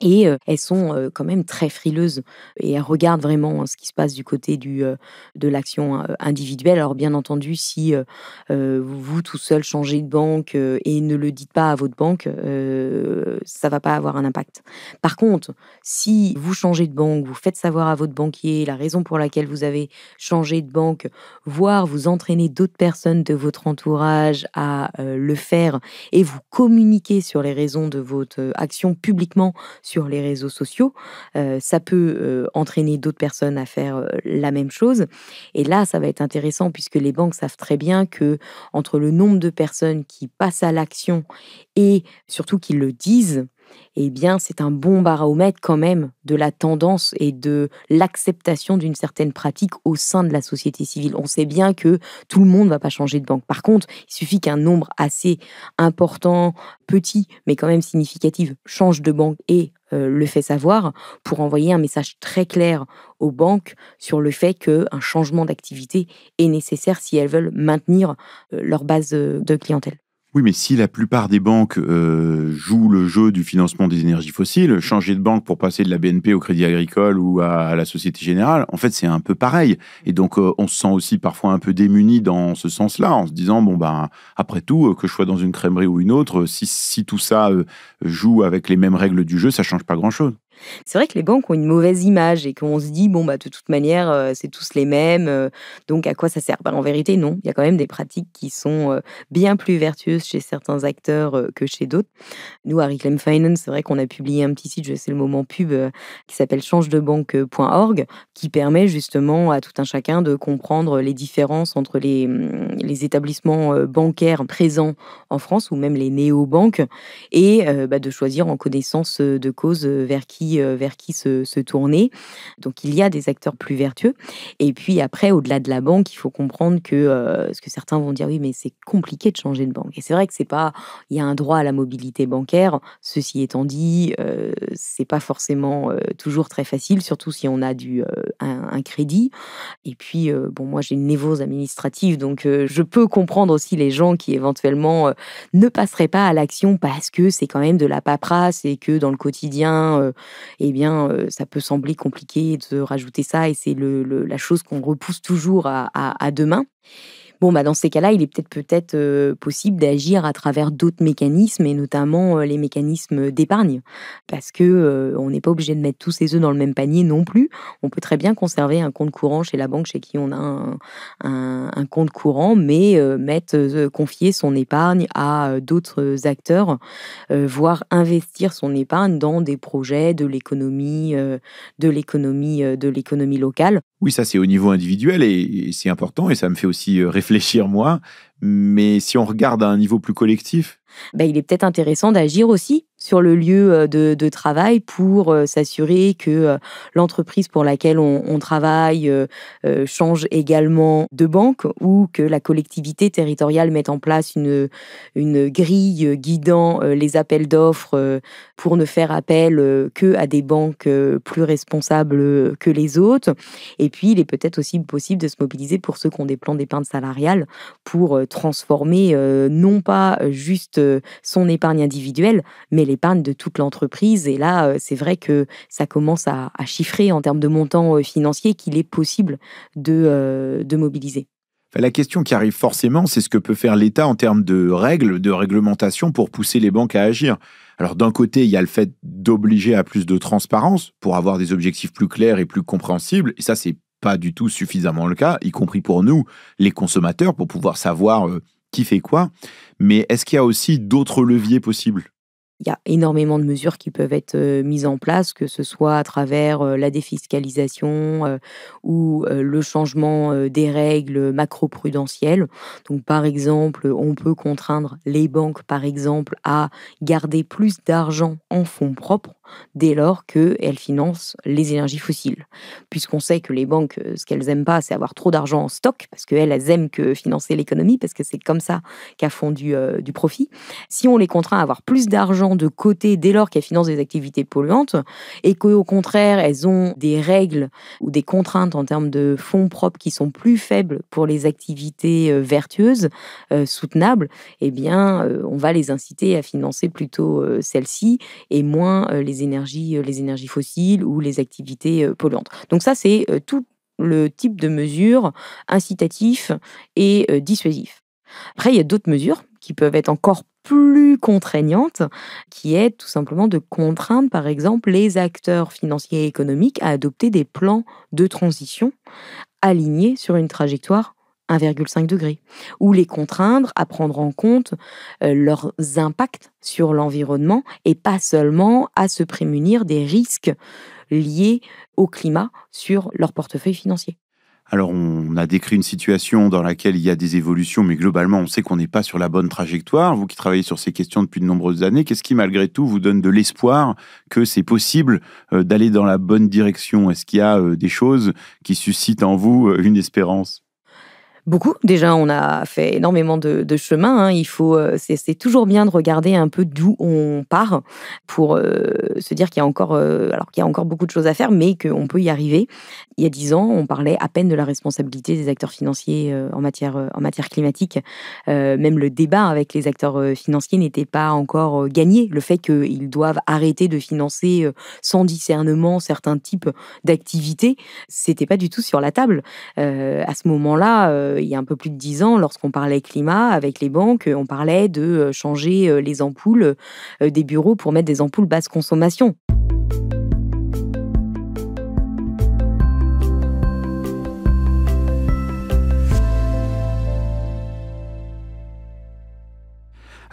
Et euh, elles sont euh, quand même très frileuses et elles regardent vraiment hein, ce qui se passe du côté du, euh, de l'action individuelle. Alors bien entendu, si vous tout seul changez de banque et ne le dites pas à votre banque, ça va pas avoir un impact. Par contre, si vous changez de banque, vous faites savoir à votre banquier la raison pour laquelle vous avez changé de banque, voire vous entraînez d'autres personnes de votre entourage à le faire et vous communiquez sur les raisons de votre action publiquement sur les réseaux sociaux. ça peut entraîner d'autres personnes à faire la même chose. Et là, ça va être intéressant puisque les banques savent très bien que entre le nombre de personnes qui passent à l'action et surtout qui le disent, eh bien, c'est un bon baromètre quand même de la tendance et de l'acceptation d'une certaine pratique au sein de la société civile. On sait bien que tout le monde ne va pas changer de banque. Par contre, il suffit qu'un nombre assez important, petit, mais quand même significatif, change de banque et euh, le fait savoir pour envoyer un message très clair aux banques sur le fait qu'un changement d'activité est nécessaire si elles veulent maintenir euh, leur base euh, de clientèle. Oui, mais si la plupart des banques euh, jouent le jeu du financement des énergies fossiles, changer de banque pour passer de la BNP au Crédit Agricole ou à, la Société Générale, en fait, c'est un peu pareil. Et donc, euh, on se sent aussi parfois un peu démuni dans ce sens-là, en se disant, bon, ben, après tout, euh, que je sois dans une crèmerie ou une autre, si, tout ça joue avec les mêmes règles du jeu, ça change pas grand-chose. C'est vrai que les banques ont une mauvaise image et qu'on se dit, bon, bah, de toute manière, euh, c'est tous les mêmes, euh, donc à quoi ça sert bah, En vérité, non. Il y a quand même des pratiques qui sont euh, bien plus vertueuses chez certains acteurs que chez d'autres. Nous, à Reclaim Finance, c'est vrai qu'on a publié un petit site, je sais le moment pub, qui s'appelle changedebanque.org, qui permet justement à tout un chacun de comprendre les différences entre les, mm, les établissements bancaires présents en France ou même les néo-banques et bah, de choisir en connaissance de cause vers qui euh, vers qui se, tourner. Donc il y a des acteurs plus vertueux. Et puis après, au-delà de la banque, il faut comprendre que euh, ce que certains vont dire, oui, mais c'est compliqué de changer de banque. Et c'est vrai que c'est pas, il y a un droit à la mobilité bancaire. Ceci étant dit, euh, c'est pas forcément toujours très facile, surtout si on a du un, crédit. Et puis bon, moi j'ai une névrose administrative, donc je peux comprendre aussi les gens qui éventuellement ne passeraient pas à l'action parce que c'est quand même de la paperasse et que dans le quotidien, eh bien, euh, ça peut sembler compliqué de rajouter ça et c'est le, la chose qu'on repousse toujours à demain. Bon, bah, dans ces cas-là, il est peut-être peut-être euh, possible d'agir à travers d'autres mécanismes, et notamment euh, les mécanismes d'épargne, parce que euh, on n'est pas obligé de mettre tous ses œufs dans le même panier non plus. On peut très bien conserver un compte courant chez la banque chez qui on a un, compte courant, mais mettre confier son épargne à d'autres acteurs, voire investir son épargne dans des projets de l'économie, de l'économie, de l'économie locale. Oui, ça c'est au niveau individuel et, c'est important et ça me fait aussi euh, réfléchir moi. Mais si on regarde à un niveau plus collectif, bah, il est peut-être intéressant d'agir aussi sur le lieu euh, de, travail pour euh, s'assurer que euh, l'entreprise pour laquelle on, travaille change également de banque ou que la collectivité territoriale mette en place une, une grille guidant les appels d'offres pour ne faire appel que à des banques plus responsables que les autres. Et puis, il est peut-être aussi possible de se mobiliser pour ceux qui ont des plans d'épargne salariale pour transformer non pas juste euh, son épargne individuelle, mais l'épargne de toute l'entreprise. Et là, euh, c'est vrai que ça commence à, chiffrer en termes de montants euh, financiers qu'il est possible de, mobiliser. La question qui arrive forcément, c'est ce que peut faire l'État en termes de règles, de réglementation pour pousser les banques à agir. Alors d'un côté, il y a le fait d'obliger à plus de transparence pour avoir des objectifs plus clairs et plus compréhensibles, et ça c'est pas du tout suffisamment le cas, y compris pour nous, les consommateurs, pour pouvoir savoir qui fait quoi. Mais est-ce qu'il y a aussi d'autres leviers possibles il y a énormément de mesures qui peuvent être euh, mises en place, que ce soit à travers euh, la défiscalisation euh, ou le changement des règles macroprudentielles. Donc, par exemple, on peut contraindre les banques, par exemple, à garder plus d'argent en fonds propres dès lors qu'elles financent les énergies fossiles. Puisqu'on sait que les banques, euh, ce qu'elles aiment pas, c'est avoir trop d'argent en stock, parce qu'elles, elles aiment que financer l'économie, parce que c'est comme ça qu'elles font euh, du, profit. Si on les contraint à avoir plus d'argent de côté dès lors qu'elles financent des activités polluantes, et qu'au contraire, elles ont des règles ou des contraintes en termes de fonds propres qui sont plus faibles pour les activités euh, vertueuses, soutenables, eh bien, on va les inciter à financer plutôt celles-ci et moins les les énergies, euh, les énergies fossiles ou les activités euh, polluantes. Donc ça, c'est euh, tout le type de mesures incitatives et dissuasives. Après, il y a d'autres mesures qui peuvent être encore plus contraignantes, qui est tout simplement de contraindre, par exemple, les acteurs financiers et économiques à adopter des plans de transition alignés sur une trajectoire 1,5 degré, ou les contraindre à prendre en compte euh, leurs impacts sur l'environnement et pas seulement à se prémunir des risques liés au climat sur leur portefeuille financier. Alors on a décrit une situation dans laquelle il y a des évolutions, mais globalement on sait qu'on n'est pas sur la bonne trajectoire. Vous qui travaillez sur ces questions depuis de nombreuses années, qu'est-ce qui malgré tout vous donne de l'espoir que c'est possible euh, d'aller dans la bonne direction Est-ce qu'il y a euh, des choses qui suscitent en vous une espérance beaucoup. Déjà, on a fait énormément de, chemin. Hein. Il faut, euh, c'est toujours bien de regarder un peu d'où on part pour euh, se dire qu'il y a encore, euh, alors qu'il y a encore beaucoup de choses à faire, mais qu'on peut y arriver. Il y a dix ans, on parlait à peine de la responsabilité des acteurs financiers en matière en matière climatique. même le débat avec les acteurs financiers n'était pas encore gagné. Le fait qu'ils doivent arrêter de financer sans discernement certains types d'activités, c'était pas du tout sur la table à ce moment-là il y a un peu plus de dix ans, lorsqu'on parlait climat avec les banques, on parlait de euh, changer euh, les ampoules euh, des bureaux pour mettre des ampoules basse consommation.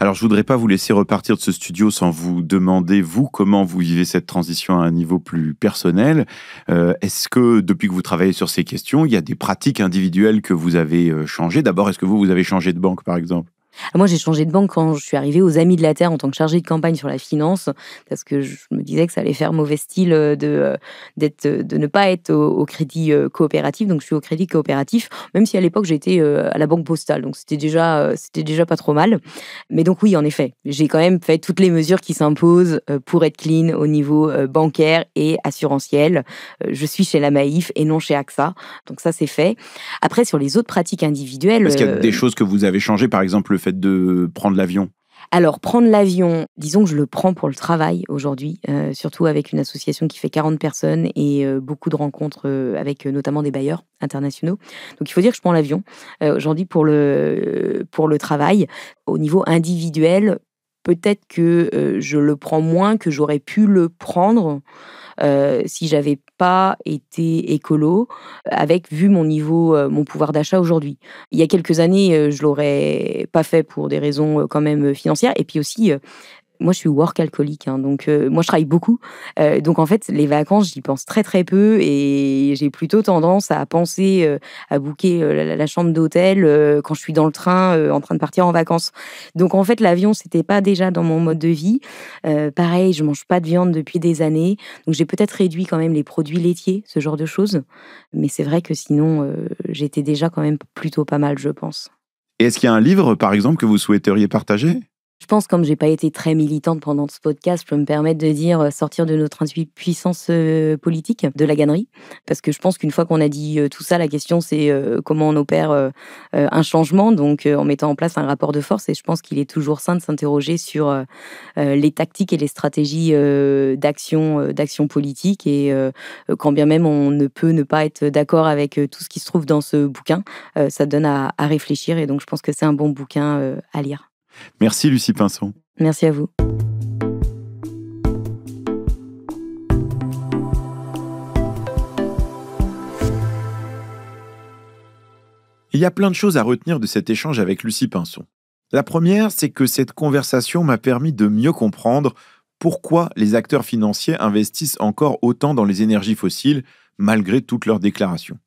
Alors je voudrais pas vous laisser repartir de ce studio sans vous demander, vous, comment vous vivez cette transition à un niveau plus personnel. Euh, est-ce que depuis que vous travaillez sur ces questions, il y a des pratiques individuelles que vous avez euh, changées D'abord, est-ce que vous, vous avez changé de banque, par exemple moi, j'ai changé de banque quand je suis arrivée aux Amis de la Terre en tant que chargée de campagne sur la finance, parce que je me disais que ça allait faire mauvais style euh, de, euh, d'être, euh, de ne pas être au, crédit coopératif. Donc, je suis au crédit coopératif, même si à l'époque, j'étais à la banque postale. Donc, c'était déjà, c'était déjà pas trop mal. Mais donc, oui, en effet, j'ai quand même fait toutes les mesures qui s'imposent pour être clean au niveau bancaire et assurantiel. Je suis chez la Maïf et non chez AXA. Donc, ça, c'est fait. Après, sur les autres pratiques individuelles. Est-ce qu'il y a des choses que vous avez changées, par exemple, le fait de prendre l'avion alors, prendre l'avion, disons que je le prends pour le travail aujourd'hui, euh, surtout avec une association qui fait 40 personnes et euh, beaucoup de rencontres euh, avec notamment des bailleurs internationaux. Donc, il faut dire que je prends l'avion aujourd'hui pour le, pour le travail. Au niveau individuel, peut-être que euh, je le prends moins que j'aurais pu le prendre euh, si j'avais pas été écolo, avec vu mon niveau, euh, mon pouvoir d'achat aujourd'hui. Il y a quelques années, je l'aurais pas fait pour des raisons quand même financières, et puis aussi moi, je suis work alcoolique, hein, donc euh, moi, je travaille beaucoup. Euh, donc, en fait, les vacances, j'y pense très, très peu et j'ai plutôt tendance à penser euh, à booker la, chambre d'hôtel quand je suis dans le train en train de partir en vacances. Donc, en fait, l'avion, c'était pas déjà dans mon mode de vie. pareil, je mange pas de viande depuis des années. Donc, j'ai peut-être réduit quand même les produits laitiers, ce genre de choses. Mais c'est vrai que sinon, j'étais déjà quand même plutôt pas mal, je pense. Est-ce qu'il y a un livre, par exemple, que vous souhaiteriez partager je pense, comme j'ai pas été très militante pendant ce podcast, je peux me permettre de dire euh, sortir de notre puissance euh, politique de la gannerie, parce que je pense qu'une fois qu'on a dit euh, tout ça, la question c'est comment on opère un changement, donc en mettant en place un rapport de force. Et je pense qu'il est toujours sain de s'interroger sur les tactiques et les stratégies d'action, d'action politique. Et quand bien même on ne peut ne pas être d'accord avec tout ce qui se trouve dans ce bouquin, ça donne à réfléchir. Et donc je pense que c'est un bon bouquin à lire. Merci Lucie Pinson. Merci à vous. Il y a plein de choses à retenir de cet échange avec Lucie Pinson. La première, c'est que cette conversation m'a permis de mieux comprendre pourquoi les acteurs financiers investissent encore autant dans les énergies fossiles malgré toutes leurs déclarations.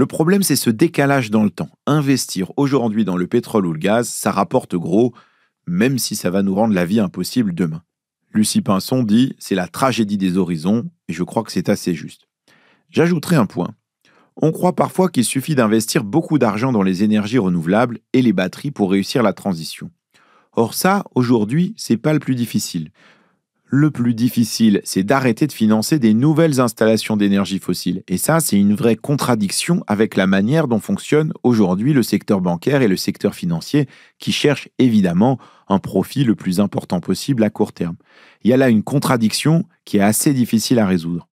Le problème, c'est ce décalage dans le temps. Investir aujourd'hui dans le pétrole ou le gaz, ça rapporte gros, même si ça va nous rendre la vie impossible demain. Lucie Pinson dit C'est la tragédie des horizons, et je crois que c'est assez juste. J'ajouterai un point. On croit parfois qu'il suffit d'investir beaucoup d'argent dans les énergies renouvelables et les batteries pour réussir la transition. Or ça, aujourd'hui, c'est pas le plus difficile le plus difficile, c'est d'arrêter de financer des nouvelles installations d'énergie fossile. Et ça, c'est une vraie contradiction avec la manière dont fonctionne aujourd'hui le secteur bancaire et le secteur financier, qui cherchent évidemment un profit le plus important possible à court terme. Il y a là une contradiction qui est assez difficile à résoudre.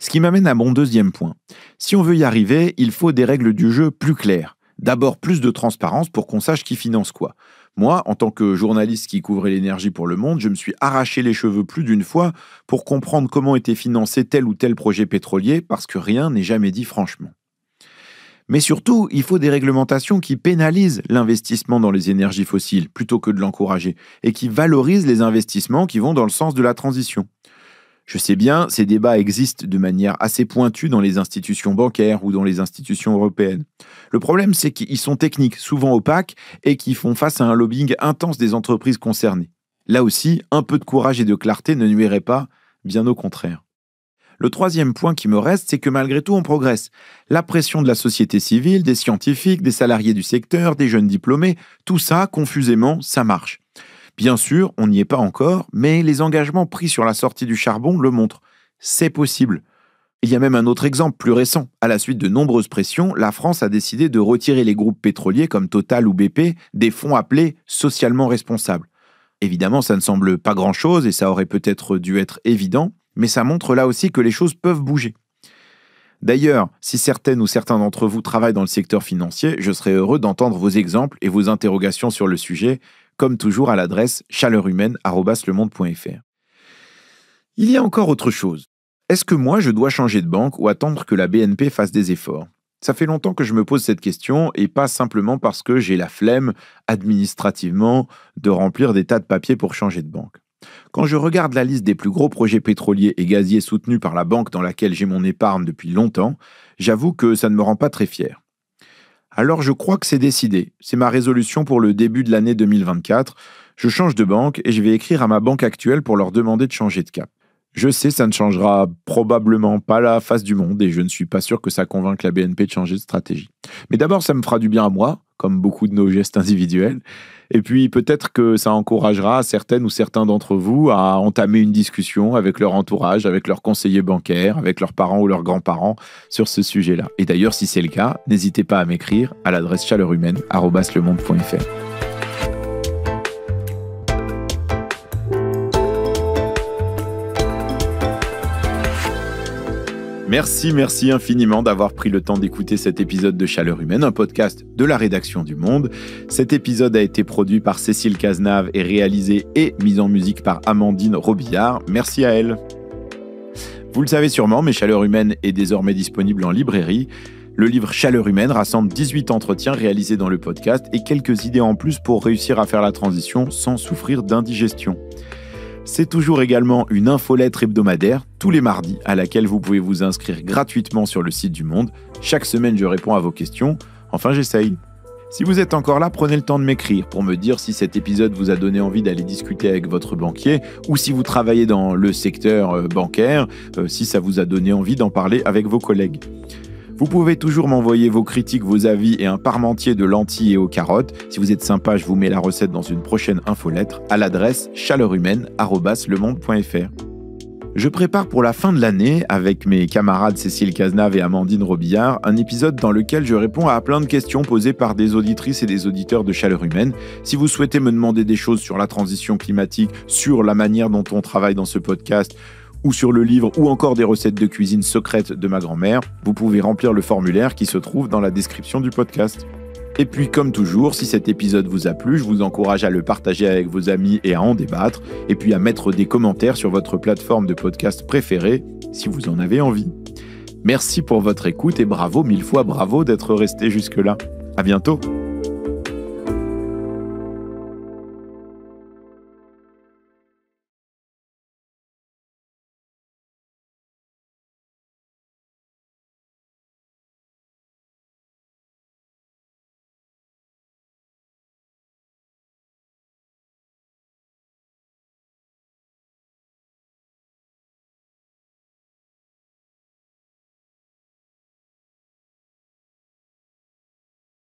Ce qui m'amène à mon deuxième point. Si on veut y arriver, il faut des règles du jeu plus claires. D'abord plus de transparence pour qu'on sache qui finance quoi. Moi, en tant que journaliste qui couvrait l'énergie pour Le Monde, je me suis arraché les cheveux plus d'une fois pour comprendre comment était financé tel ou tel projet pétrolier, parce que rien n'est jamais dit franchement. Mais surtout, il faut des réglementations qui pénalisent l'investissement dans les énergies fossiles plutôt que de l'encourager, et qui valorisent les investissements qui vont dans le sens de la transition. Je sais bien, ces débats existent de manière assez pointue dans les institutions bancaires ou dans les institutions européennes. Le problème, c'est qu'ils sont techniques, souvent opaques, et qu'ils font face à un lobbying intense des entreprises concernées. Là aussi, un peu de courage et de clarté ne nuirait pas, bien au contraire. Le troisième point qui me reste, c'est que malgré tout, on progresse. La pression de la société civile, des scientifiques, des salariés du secteur, des jeunes diplômés, tout ça, confusément, ça marche. Bien sûr, on n'y est pas encore, mais les engagements pris sur la sortie du charbon le montrent. C'est possible. Il y a même un autre exemple plus récent. À la suite de nombreuses pressions, la France a décidé de retirer les groupes pétroliers comme Total ou BP des fonds appelés socialement responsables. Évidemment, ça ne semble pas grand-chose et ça aurait peut-être dû être évident, mais ça montre là aussi que les choses peuvent bouger. D'ailleurs, si certaines ou certains d'entre vous travaillent dans le secteur financier, je serais heureux d'entendre vos exemples et vos interrogations sur le sujet comme toujours à l'adresse chaleurhumaine.fr. Il y a encore autre chose. Est-ce que moi je dois changer de banque ou attendre que la BNP fasse des efforts Ça fait longtemps que je me pose cette question et pas simplement parce que j'ai la flemme administrativement de remplir des tas de papiers pour changer de banque. Quand je regarde la liste des plus gros projets pétroliers et gaziers soutenus par la banque dans laquelle j'ai mon épargne depuis longtemps, j'avoue que ça ne me rend pas très fier. Alors je crois que c'est décidé. C'est ma résolution pour le début de l'année 2024. Je change de banque et je vais écrire à ma banque actuelle pour leur demander de changer de cap. Je sais, ça ne changera probablement pas la face du monde et je ne suis pas sûr que ça convainque la BNP de changer de stratégie. Mais d'abord, ça me fera du bien à moi, comme beaucoup de nos gestes individuels. Et puis peut-être que ça encouragera certaines ou certains d'entre vous à entamer une discussion avec leur entourage, avec leurs conseillers bancaires, avec leurs parents ou leurs grands-parents sur ce sujet-là. Et d'ailleurs, si c'est le cas, n'hésitez pas à m'écrire à l'adresse chaleurhumaine@lemonde.fr. Merci, merci infiniment d'avoir pris le temps d'écouter cet épisode de Chaleur Humaine, un podcast de la rédaction du Monde. Cet épisode a été produit par Cécile Cazenave et réalisé et mis en musique par Amandine Robillard. Merci à elle. Vous le savez sûrement, mais Chaleur Humaine est désormais disponible en librairie. Le livre Chaleur humaine rassemble 18 entretiens réalisés dans le podcast et quelques idées en plus pour réussir à faire la transition sans souffrir d'indigestion. C'est toujours également une infolettre hebdomadaire, tous les mardis, à laquelle vous pouvez vous inscrire gratuitement sur le site du Monde. Chaque semaine, je réponds à vos questions. Enfin, j'essaye. Si vous êtes encore là, prenez le temps de m'écrire pour me dire si cet épisode vous a donné envie d'aller discuter avec votre banquier ou si vous travaillez dans le secteur euh, bancaire, euh, si ça vous a donné envie d'en parler avec vos collègues. Vous pouvez toujours m'envoyer vos critiques, vos avis et un parmentier de lentilles et aux carottes. Si vous êtes sympa, je vous mets la recette dans une prochaine infolettre à l'adresse chaleurhumaine.lemonde.fr. Je prépare pour la fin de l'année, avec mes camarades Cécile Cazenave et Amandine Robillard, un épisode dans lequel je réponds à plein de questions posées par des auditrices et des auditeurs de Chaleur Humaine. Si vous souhaitez me demander des choses sur la transition climatique, sur la manière dont on travaille dans ce podcast, ou sur le livre ou encore des recettes de cuisine secrètes de ma grand-mère, vous pouvez remplir le formulaire qui se trouve dans la description du podcast. Et puis comme toujours, si cet épisode vous a plu, je vous encourage à le partager avec vos amis et à en débattre, et puis à mettre des commentaires sur votre plateforme de podcast préférée, si vous en avez envie. Merci pour votre écoute et bravo mille fois bravo d'être resté jusque-là. À bientôt